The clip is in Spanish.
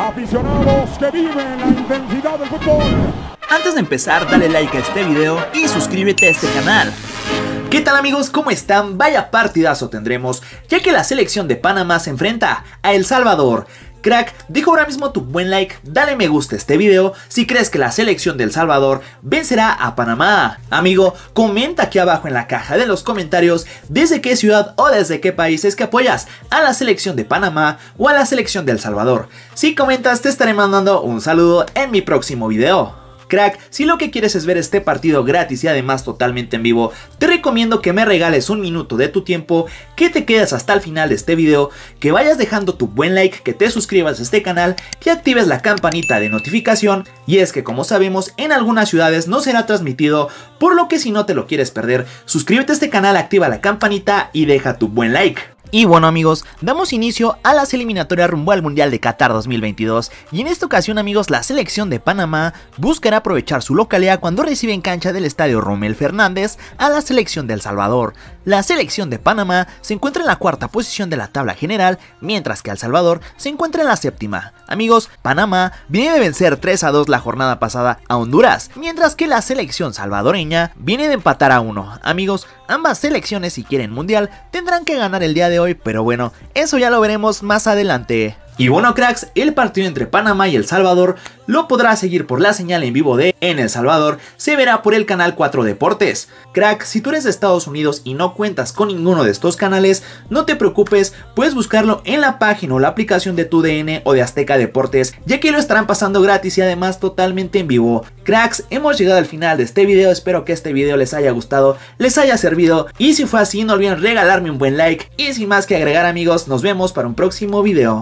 Aficionados que viven la intensidad del fútbol. Antes de empezar, dale like a este video y suscríbete a este canal. ¿Qué tal amigos? ¿Cómo están? Vaya partidazo tendremos, ya que la selección de Panamá se enfrenta a El Salvador. Crack, dijo ahora mismo tu buen like, dale me gusta a este video si crees que la selección del Salvador vencerá a Panamá. Amigo, comenta aquí abajo en la caja de los comentarios desde qué ciudad o desde qué país que apoyas a la selección de Panamá o a la selección del Salvador. Si comentas te estaré mandando un saludo en mi próximo video crack. Si lo que quieres es ver este partido gratis y además totalmente en vivo, te recomiendo que me regales un minuto de tu tiempo, que te quedes hasta el final de este video, que vayas dejando tu buen like, que te suscribas a este canal, que actives la campanita de notificación y es que como sabemos en algunas ciudades no será transmitido, por lo que si no te lo quieres perder, suscríbete a este canal, activa la campanita y deja tu buen like. Y bueno amigos, damos inicio a las eliminatorias rumbo al Mundial de Qatar 2022 y en esta ocasión amigos la selección de Panamá buscará aprovechar su localidad cuando recibe en cancha del estadio Romel Fernández a la selección de El Salvador. La selección de Panamá se encuentra en la cuarta posición de la tabla general, mientras que El Salvador se encuentra en la séptima. Amigos, Panamá viene de vencer 3 a 2 la jornada pasada a Honduras, mientras que la selección salvadoreña viene de empatar a 1. Amigos, ambas selecciones si quieren mundial tendrán que ganar el día de hoy, pero bueno, eso ya lo veremos más adelante. Y bueno cracks, el partido entre Panamá y El Salvador lo podrás seguir por la señal en vivo de En El Salvador, se verá por el canal 4 Deportes. Cracks, si tú eres de Estados Unidos y no cuentas con ninguno de estos canales, no te preocupes, puedes buscarlo en la página o la aplicación de tu DN o de Azteca Deportes, ya que lo estarán pasando gratis y además totalmente en vivo. Cracks, hemos llegado al final de este video, espero que este video les haya gustado, les haya servido y si fue así no olviden regalarme un buen like y sin más que agregar amigos, nos vemos para un próximo video.